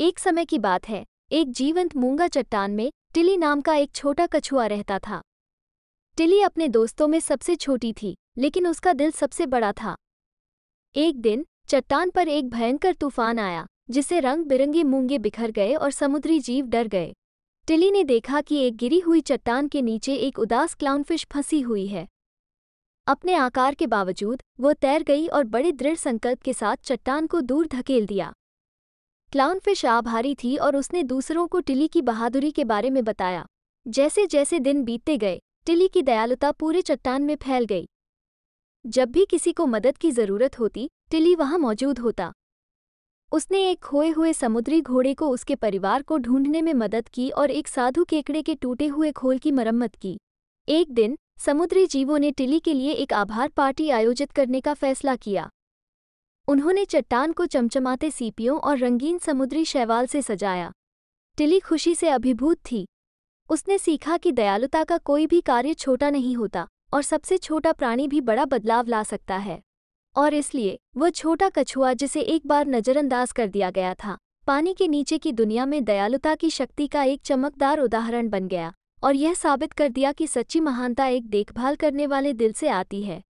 एक समय की बात है एक जीवंत मूंगा चट्टान में टिली नाम का एक छोटा कछुआ रहता था टिली अपने दोस्तों में सबसे छोटी थी लेकिन उसका दिल सबसे बड़ा था एक दिन चट्टान पर एक भयंकर तूफान आया जिसे रंग बिरंगे मूंगे बिखर गए और समुद्री जीव डर गए टिली ने देखा कि एक गिरी हुई चट्टान के नीचे एक उदास क्लाउनफिश फंसी हुई है अपने आकार के बावजूद वो तैर गई और बड़े दृढ़ संकल्प के साथ चट्टान को दूर धकेल दिया क्लाउनफिश आभारी थी और उसने दूसरों को टिली की बहादुरी के बारे में बताया जैसे जैसे दिन बीतते गए टिली की दयालुता पूरे चट्टान में फैल गई जब भी किसी को मदद की जरूरत होती टिली वहां मौजूद होता उसने एक खोए हुए समुद्री घोड़े को उसके परिवार को ढूंढने में मदद की और एक साधु केकड़े के टूटे हुए खोल की मरम्मत की एक दिन समुद्री जीवों ने टिली के लिए एक आभार पार्टी आयोजित करने का फैसला किया उन्होंने चट्टान को चमचमाते सीपियों और रंगीन समुद्री शैवाल से सजाया टिली खुशी से अभिभूत थी उसने सीखा कि दयालुता का कोई भी कार्य छोटा नहीं होता और सबसे छोटा प्राणी भी बड़ा बदलाव ला सकता है और इसलिए वह छोटा कछुआ जिसे एक बार नज़रअंदाज कर दिया गया था पानी के नीचे की दुनिया में दयालुता की शक्ति का एक चमकदार उदाहरण बन गया और यह साबित कर दिया कि सच्ची महानता एक देखभाल करने वाले दिल से आती है